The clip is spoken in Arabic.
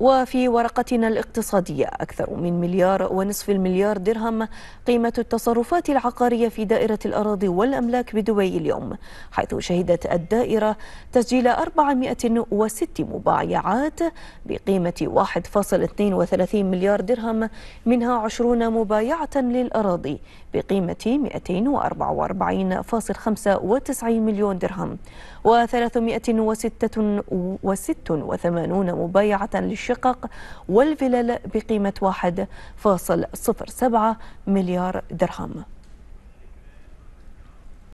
وفي ورقتنا الاقتصادية أكثر من مليار ونصف المليار درهم قيمة التصرفات العقارية في دائرة الأراضي والأملاك بدبي اليوم حيث شهدت الدائرة تسجيل 406 مبايعات بقيمة 1.32 مليار درهم منها 20 مبايعة للأراضي بقيمة 244.95 مليون درهم و386 مبايعة للشركة الشقق والفلل بقيمة 1.07 مليار درهم